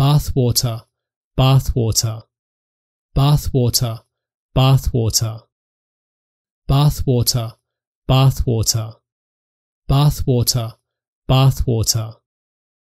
bathwater, bathwater, bathwater, bathwater, bathwater, bathwater, bathwater, bathwater,